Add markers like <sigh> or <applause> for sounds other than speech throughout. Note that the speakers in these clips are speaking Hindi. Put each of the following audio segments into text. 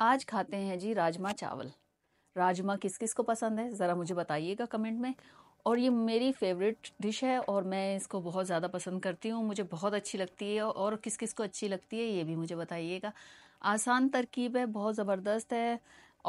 आज खाते हैं जी राजमा चावल राजमा किस किस को पसंद है ज़रा मुझे बताइएगा कमेंट में और ये मेरी फेवरेट डिश है और मैं इसको बहुत ज़्यादा पसंद करती हूँ मुझे बहुत अच्छी लगती है और किस किस को अच्छी लगती है ये भी मुझे बताइएगा आसान तरकीब है बहुत ज़बरदस्त है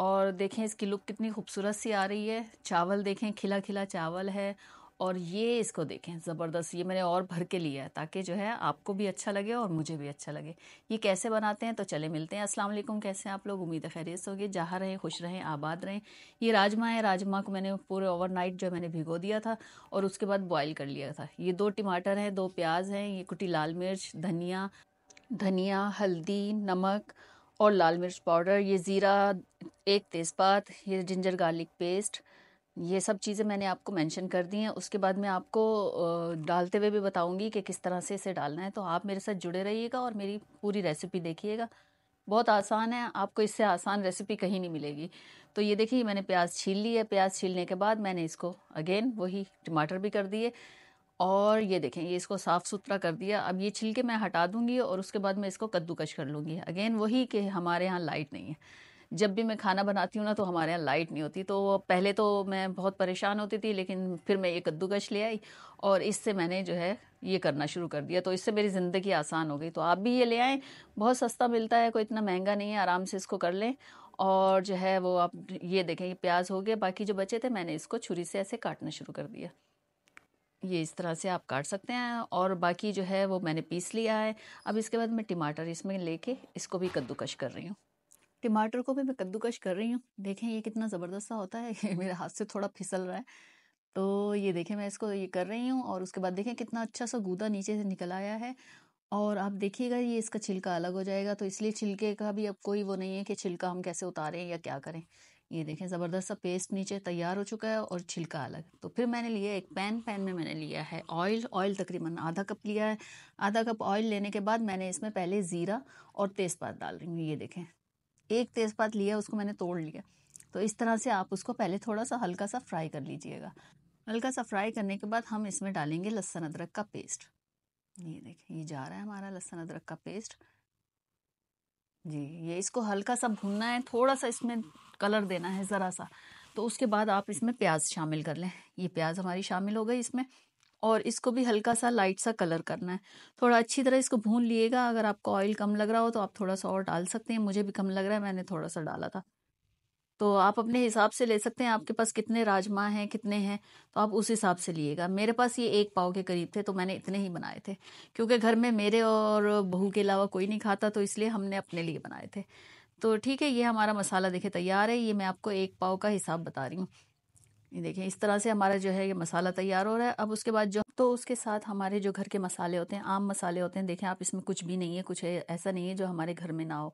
और देखें इसकी लुक कितनी खूबसूरत सी आ रही है चावल देखें खिला खिला चावल है और ये इसको देखें ज़बरदस्त ये मैंने और भर के लिया है ताकि जो है आपको भी अच्छा लगे और मुझे भी अच्छा लगे ये कैसे बनाते हैं तो चले मिलते हैं अस्सलाम वालेकुम कैसे हैं आप लोग उम्मीद खैरियत होगी जहाँ रहें खुश रहें आबाद रहें ये राजमा है राजमा को मैंने पूरे ओवरनाइट जो मैंने भिगो दिया था और उसके बाद बॉयल कर लिया था ये दो टमाटर हैं दो प्याज हैं ये कुटी लाल मिर्च धनिया धनिया हल्दी नमक और लाल मिर्च पाउडर ये ज़ीरा एक तेज़पात ये जिंजर गार्लिक पेस्ट ये सब चीज़ें मैंने आपको मेंशन कर दी हैं उसके बाद मैं आपको डालते हुए भी बताऊंगी कि किस तरह से इसे डालना है तो आप मेरे साथ जुड़े रहिएगा और मेरी पूरी रेसिपी देखिएगा बहुत आसान है आपको इससे आसान रेसिपी कहीं नहीं मिलेगी तो ये देखिए मैंने प्याज छील ली है प्याज छीलने के बाद मैंने इसको अगेन वही टमाटर भी कर दिए और ये देखें ये इसको साफ़ सुथरा कर दिया अब ये छिलके मैं हटा दूंगी और उसके बाद मैं इसको कद्दूकश कर लूँगी अगेन वही कि हमारे यहाँ लाइट नहीं है जब भी मैं खाना बनाती हूँ ना तो हमारे यहाँ लाइट नहीं होती तो पहले तो मैं बहुत परेशान होती थी लेकिन फिर मैं ये कद्दूकश ले आई और इससे मैंने जो है ये करना शुरू कर दिया तो इससे मेरी ज़िंदगी आसान हो गई तो आप भी ये ले आएँ बहुत सस्ता मिलता है कोई इतना महंगा नहीं है आराम से इसको कर लें और जो है वो आप ये देखें ये प्याज हो गया बाकी जो बचे थे मैंने इसको छुरी से ऐसे काटना शुरू कर दिया ये इस तरह से आप काट सकते हैं और बाकी जो है वो मैंने पीस लिया है अब इसके बाद मैं टमाटर इसमें लेके इसको भी कद्दूकश कर रही हूँ टमाटर को भी मैं कद्दूकश कर रही हूँ देखें ये कितना ज़बरदस्त होता है <laughs> मेरे हाथ से थोड़ा फिसल रहा है तो ये देखें मैं इसको ये कर रही हूँ और उसके बाद देखें कितना अच्छा सा गूदा नीचे से निकल आया है और आप देखिएगा ये इसका छिलका अलग हो जाएगा तो इसलिए छिलके का भी अब कोई वो नहीं है कि छिलका हम कैसे उतारें या क्या करें ये देखें ज़बरदस्त सा पेस्ट नीचे तैयार हो चुका है और छिलका अलग तो फिर मैंने लिया एक पैन पैन में मैंने लिया है ऑयल ऑयल तकरीबन आधा कप लिया है आधा कप ऑयल लेने के बाद मैंने इसमें पहले ज़ीरा और तेज़पात डाल रही हूँ ये देखें एक तेज पात लिया उसको मैंने तोड़ लिया तो इस तरह से आप उसको पहले थोड़ा सा हल्का सा फ्राई कर लीजिएगा हल्का सा फ्राई करने के बाद हम इसमें डालेंगे लहसुन अदरक का पेस्ट ये देखिए ये जा रहा है हमारा लहसुन अदरक का पेस्ट जी ये इसको हल्का सा भूनना है थोड़ा सा इसमें कलर देना है ज़रा सा तो उसके बाद आप इसमें प्याज शामिल कर लें ये प्याज हमारी शामिल हो गई इसमें और इसको भी हल्का सा लाइट सा कलर करना है थोड़ा अच्छी तरह इसको भून लिएगा अगर आपको ऑयल कम लग रहा हो तो आप थोड़ा सा और डाल सकते हैं मुझे भी कम लग रहा है मैंने थोड़ा सा डाला था तो आप अपने हिसाब से ले सकते हैं आपके पास कितने राजमा हैं कितने हैं तो आप उस हिसाब से लिएगा मेरे पास ये एक पाव के करीब थे तो मैंने इतने ही बनाए थे क्योंकि घर में मेरे और बहू के अलावा कोई नहीं खाता तो इसलिए हमने अपने लिए बनाए थे तो ठीक है ये हमारा मसाला देखे तैयार है ये मैं आपको एक पाव का हिसाब बता रही हूँ ये देखें इस तरह से हमारा जो है ये मसाला तैयार हो रहा है अब उसके बाद जो तो उसके साथ हमारे जो घर के मसाले होते हैं आम मसाले होते हैं देखें आप इसमें कुछ भी नहीं है कुछ है, ऐसा नहीं है जो हमारे घर में ना हो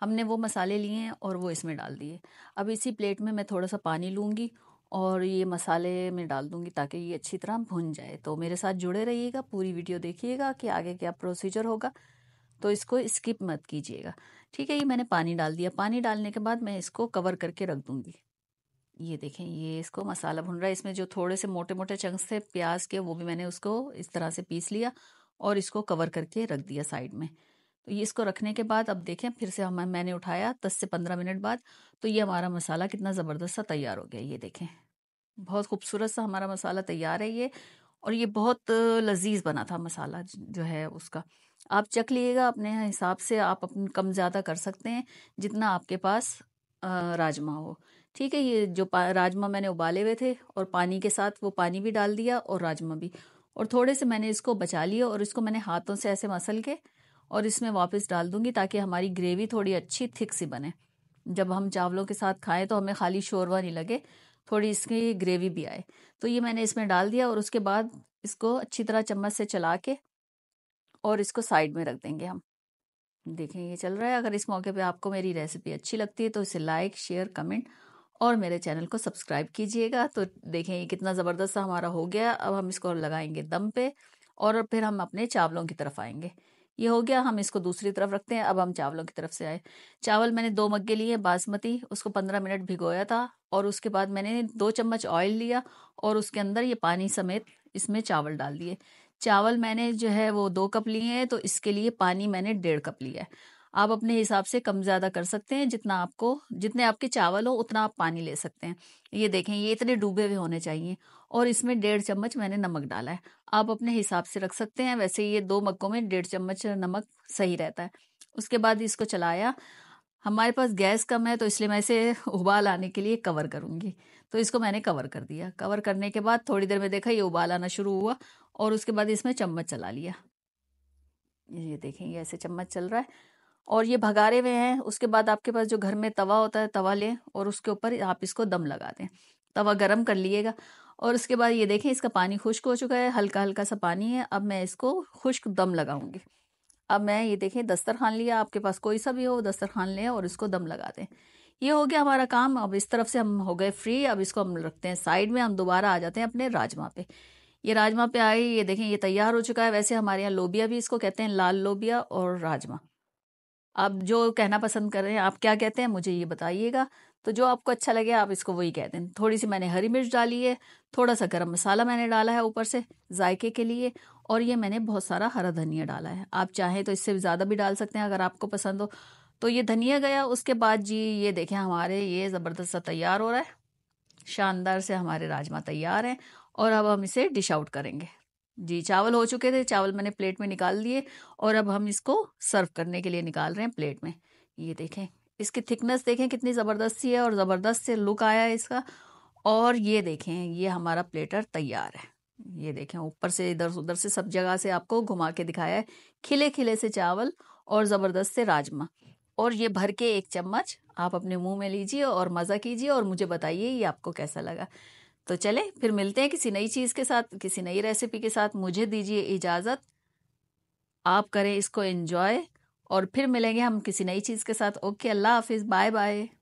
हमने वो मसाले लिए हैं और वो इसमें डाल दिए अब इसी प्लेट में मैं थोड़ा सा पानी लूँगी और ये मसाले में डाल दूँगी ताकि ये अच्छी तरह भुन जाए तो मेरे साथ जुड़े रहिएगा पूरी वीडियो देखिएगा कि आगे क्या प्रोसीजर होगा तो इसको स्किप मत कीजिएगा ठीक है ये मैंने पानी डाल दिया पानी डालने के बाद मैं इसको कवर करके रख दूँगी ये देखें ये इसको मसाला भुन रहा है इसमें जो थोड़े से मोटे मोटे चंक्स थे प्याज के वो भी मैंने उसको इस तरह से पीस लिया और इसको कवर करके रख दिया साइड में तो ये इसको रखने के बाद अब देखें फिर से हम मैंने उठाया दस से पंद्रह मिनट बाद तो ये हमारा मसाला कितना ज़बरदस्त सा तैयार हो गया ये देखें बहुत खूबसूरत सा हमारा मसाला तैयार है ये और ये बहुत लजीज बना था मसाला जो है उसका आप चक लीजिएगा अपने हिसाब से आप अपन कम ज़्यादा कर सकते हैं जितना आपके पास राजमा हो ठीक है ये जो राजमा मैंने उबाले हुए थे और पानी के साथ वो पानी भी डाल दिया और राजमा भी और थोड़े से मैंने इसको बचा लिया और इसको मैंने हाथों से ऐसे मसल के और इसमें वापस डाल दूंगी ताकि हमारी ग्रेवी थोड़ी अच्छी थिक सी बने जब हम चावलों के साथ खाएं तो हमें खाली शोरवा नहीं लगे थोड़ी इसकी ग्रेवी भी आए तो ये मैंने इसमें डाल दिया और उसके बाद इसको अच्छी तरह चम्मच से चला के और इसको साइड में रख देंगे हम देखें ये चल रहा है अगर इस मौके पे आपको मेरी रेसिपी अच्छी लगती है तो इसे लाइक शेयर कमेंट और मेरे चैनल को सब्सक्राइब कीजिएगा तो देखें ये कितना ज़बरदस्त हमारा हो गया अब हम इसको लगाएंगे दम पे और फिर हम अपने चावलों की तरफ आएंगे ये हो गया हम इसको दूसरी तरफ रखते हैं अब हम चावलों की तरफ से आए चावल मैंने दो मग्गे लिए बासमती उसको पंद्रह मिनट भिगोया था और उसके बाद मैंने दो चम्मच ऑयल लिया और उसके अंदर ये पानी समेत इसमें चावल डाल दिए चावल मैंने जो है वो दो कप लिए हैं तो इसके लिए पानी मैंने डेढ़ कप लिया है आप अपने हिसाब से कम ज़्यादा कर सकते हैं जितना आपको जितने आपके चावल हो उतना आप पानी ले सकते हैं ये देखें ये इतने डूबे हुए होने चाहिए और इसमें डेढ़ चम्मच मैंने नमक डाला है आप अपने हिसाब से रख सकते हैं वैसे ये दो मक्कों में डेढ़ चम्मच नमक सही रहता है उसके बाद इसको चलाया हमारे पास गैस कम है तो इसलिए मैं इसे उबाल आने के लिए कवर करूंगी तो इसको मैंने कवर कर दिया कवर करने के बाद थोड़ी देर में देखा ये उबाल आना शुरू हुआ और उसके बाद इसमें चम्मच चला लिया ये देखें ये ऐसे चम्मच चल रहा है और ये भगारे हुए हैं उसके बाद आपके पास जो घर में तवा होता है तवा लें और उसके ऊपर आप इसको दम लगा दें तवा गर्म कर लिएगा और उसके बाद ये देखें इसका पानी खुश्क हो चुका है हल्का हल्का सा पानी है अब मैं इसको खुश्क दम लगाऊंगी अब मैं ये देखें दस्तरखान लिया आपके पास कोई सा भी हो दस्तरखान लें और इसको दम लगा दें ये हो गया हमारा काम अब इस तरफ से हम हो गए फ्री अब इसको हम रखते हैं साइड में हम दोबारा आ जाते हैं अपने राजमा पे ये राजमा पे आए ये देखें ये तैयार हो चुका है वैसे हमारे यहाँ लोबिया भी इसको कहते हैं लाल लोबिया और राजमा आप जो कहना पसंद कर रहे हैं आप क्या कहते हैं मुझे ये बताइएगा तो जो आपको अच्छा लगे आप इसको वही कह दें थोड़ी सी मैंने हरी मिर्च डाली है थोड़ा सा गरम मसाला मैंने डाला है ऊपर से जायके के लिए और ये मैंने बहुत सारा हरा धनिया डाला है आप चाहें तो इससे ज़्यादा भी डाल सकते हैं अगर आपको पसंद हो तो ये धनिया गया उसके बाद जी ये देखें हमारे ये ज़बरदस्त सा तैयार हो रहा है शानदार से हमारे राजमा तैयार हैं और अब हम इसे डिश आउट करेंगे जी चावल हो चुके थे चावल मैंने प्लेट में निकाल लिए और अब हम इसको सर्व करने के लिए निकाल रहे हैं प्लेट में ये देखें इसकी थिकनेस देखें कितनी ज़बरदस्त सी है और ज़बरदस्त से लुक आया है इसका और ये देखें ये हमारा प्लेटर तैयार है ये देखें ऊपर से इधर उधर से सब जगह से आपको घुमा के दिखाया है खिले खिले से चावल और ज़बरदस्त से राजमा और ये भर के एक चम्मच आप अपने मुंह में लीजिए और मज़ा कीजिए और मुझे बताइए ये आपको कैसा लगा तो चले फिर मिलते हैं किसी नई चीज़ के साथ किसी नई रेसिपी के साथ मुझे दीजिए इजाज़त आप करें इसको एन्जॉय और फिर मिलेंगे हम किसी नई चीज़ के साथ ओके अल्लाह हाफिज़ बाय बाय